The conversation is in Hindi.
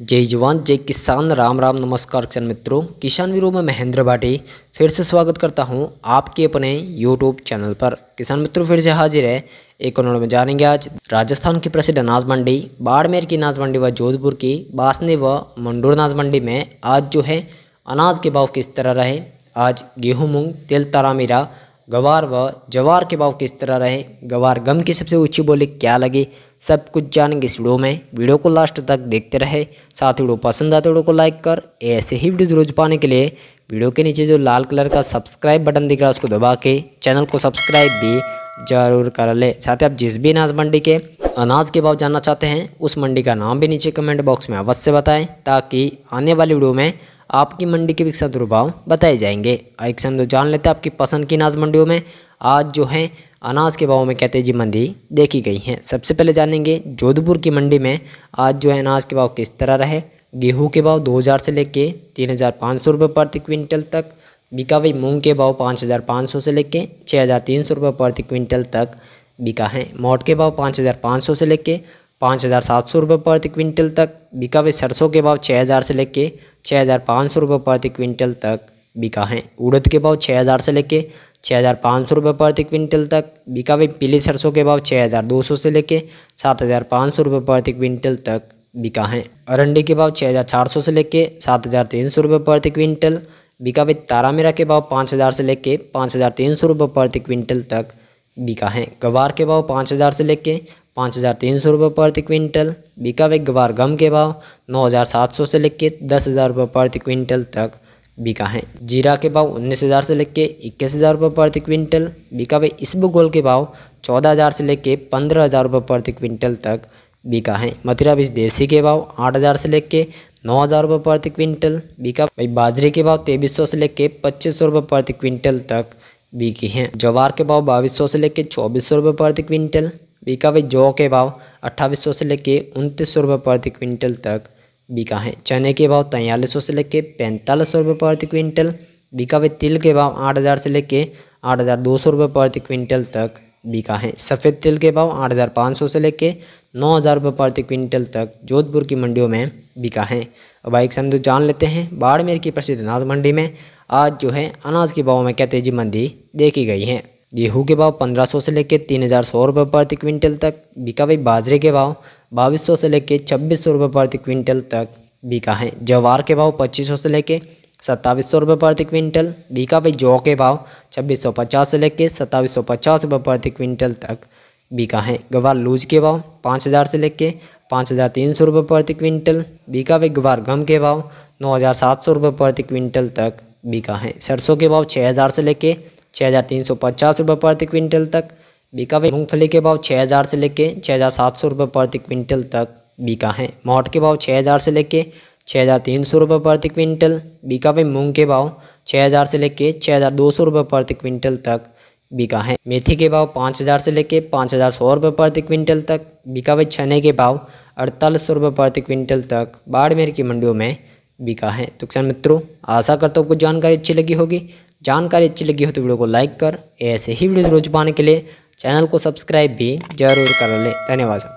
जय जवान जय किसान राम राम नमस्कार किसान मित्रों किसान वीरों में महेंद्र भाटी फिर से स्वागत करता हूं आपके अपने यूट्यूब चैनल पर किसान मित्रों फिर से हाजिर है एक करोड़ में जानेंगे आज राजस्थान की प्रसिद्ध अनाज मंडी बाड़मेर की अनाज मंडी व जोधपुर की बासनी व मंडूर अनाज मंडी में आज जो है अनाज के भाव किस तरह रहे आज गेहूँ मूँग तिल तारा मीरा गवार व जवार के भाव किस तरह रहे गवार गम की सबसे ऊंची बोली क्या लगी सब कुछ जानेंगे इस वीडियो में वीडियो को लास्ट तक देखते रहे साथ वीडियो पसंद आते तो वीडियो को लाइक कर ऐसे ही वीडियो रोज पाने के लिए वीडियो के नीचे जो लाल कलर का सब्सक्राइब बटन दिख रहा है उसको दबा के चैनल को सब्सक्राइब भी जरूर कर ले साथ ही आप जिस भी अनाज मंडी के अनाज के भाव जानना चाहते हैं उस मंडी का नाम भी नीचे कमेंट बॉक्स में अवश्य बताएं ताकि आने वाली वीडियो में आपकी मंडी के विकसित दुर्भाव बताए जाएंगे एक से जान लेते हैं आपकी पसंद की अनाज मंडियों में आज जो है अनाज के भाव में क्या तेजी मंदी देखी गई है सबसे पहले जानेंगे जोधपुर की मंडी में आज जो है अनाज के भाव किस तरह रहे गेहूं के भाव 2000 से लेके 3500 रुपए प्रति क्विंटल तक बिका भाई मूंग के भाव 5500 से लेके 6300 रुपए प्रति क्विंटल तक बिका है मोट के भाव 5500 से लेके 5700 रुपए प्रति क्विंटल तक बिका हुई सरसों के भाव 6000 से लेके छः हज़ार पाँच सौ रुपये प्रति क्विंटल तक बिका है उड़द के भाव छः हज़ार से लेके छः हज़ार पाँच सौ रुपये प्रति क्विंटल तक बिका भाई पीली सरसों के भाव छः हज़ार दो सौ से लेके सात हज़ार पाँच सौ रुपये प्रति क्विंटल तक बिका है अरंडी के भाव छः हज़ार चार सौ से लेके सात हज़ार तीन सौ रुपये प्रति क्विंटल बिका हुई तारामीरा के भाव पाँच हज़ार से लेके पाँच हज़ार तीन सौ रुपये प्रति क्विंटल तक बिका है गवार के भाव पाँच हज़ार से लेके पाँच हज़ार तीन सौ रुपये प्रति क्विंटल बिका हुए गवार गम के भाव नौ हज़ार सात सौ से लेके दस हज़ार रुपये प्रति क्विंटल तक बिका है जीरा के भाव उन्नीस हज़ार से लेके इक्कीस हज़ार रुपये प्रति क्विंटल बिका हुए इसबगोल के भाव चौदह हज़ार से लेके पंद्रह हज़ार रुपये प्रति क्विंटल तक बिका है मथुरा बीज देसी के भाव आठ हज़ार से लेके नौ हज़ार रुपये प्रति क्विंटल बिका भाई बाजरे के भाव तेईस सौ से लेके पच्चीस सौ रुपये प्रति क्विंटल तक बिकी हैं ज्वार के भाव बाईस सौ से लेके चौबीस सौ रुपये प्रति क्विंटल बिका हुए जौ के भाव अट्ठावीस सौ से लेके उनतीस सौ रुपये प्रति क्विंटल तक बिका है चने के भाव तैंतालीस सौ से लेके पैंतालीस सौ रुपये प्रति क्विंटल बिका हुए तिल के भाव आठ हज़ार से लेके आठ हज़ार दो सौ रुपये प्रति क्विंटल तक बिका है सफ़ेद तिल के भाव आठ हज़ार पाँच सौ से लेके नौ हज़ार रुपये प्रति क्विंटल तक जोधपुर की मंडियों में बिका है अब एक से जान लेते हैं बाड़मेर की प्रसिद्ध अनाज मंडी में आज जो है अनाज के भाव में क्या तेजी मंदी देखी गई है गेहूँ के भाव पंद्रह सौ से लेकर तीन हज़ार सौ रुपये प्रति क्विंटल तक बिका भाई बाजरे के भाव बाईस सौ से लेकर छब्बीस सौ रुपये प्रति क्विंटल तक बिका है जवार के भाव पच्चीस सौ से लेकर सत्ताईस सौ रुपये प्रति क्विंटल बिका भाई जौ के भाव छब्बीस सौ पचास से लेकर सत्ताईस सौ पचास रुपये प्रति क्विंटल तक बिका है गवार लूज के भाव पाँच हज़ार से लेकर पाँच हज़ार तीन सौ रुपये प्रति क्विंटल बिका भाई गवार गम के भाव नौ हज़ार सात सौ रुपये प्रति क्विंटल तक बिका है सरसों के भाव छः हज़ार से लेकर छः हज़ार तीन सौ पचास रुपये प्रति क्विंटल तक बिका है मूँगफली के भाव छः हज़ार से लेके छः हज़ार सात सौ रुपये प्रति क्विंटल तक बिका है मोट के भाव छः हज़ार से लेके छः हज़ार तीन सौ रुपये प्रति क्विंटल बिका हुए मूंग के भाव छः हज़ार से लेके छः हज़ार दो सौ रुपये प्रति क्विंटल तक बिका है मेथी के भाव पाँच हज़ार से लेके पाँच हज़ार सौ रुपये प्रति क्विंटल तक बिका हुए छने के भाव अड़तालीस सौ रुपये प्रति क्विंटल तक बाड़मेर की मंडियों में बिका है तो किसान मित्रों आशा करता हूँ कुछ जानकारी अच्छी लगी होगी जानकारी अच्छी लगी हो तो वीडियो को लाइक कर ऐसे ही वीडियो रोज पाने के लिए चैनल को सब्सक्राइब भी जरूर कर लें धन्यवाद